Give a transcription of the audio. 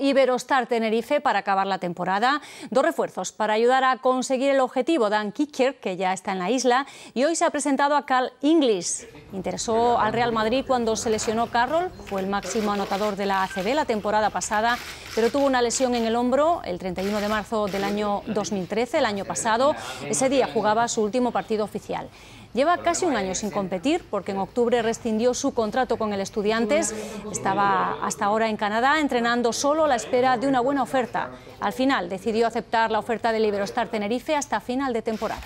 Iberostar Tenerife para acabar la temporada. Dos refuerzos para ayudar a conseguir el objetivo. Dan Kicker, que ya está en la isla, y hoy se ha presentado a Carl Inglis. Interesó al Real Madrid cuando se lesionó Carroll, fue el máximo anotador de la ACB la temporada pasada pero tuvo una lesión en el hombro el 31 de marzo del año 2013, el año pasado. Ese día jugaba su último partido oficial. Lleva casi un año sin competir porque en octubre rescindió su contrato con el Estudiantes. Estaba hasta ahora en Canadá entrenando solo a la espera de una buena oferta. Al final decidió aceptar la oferta del Iberostar Tenerife hasta final de temporada.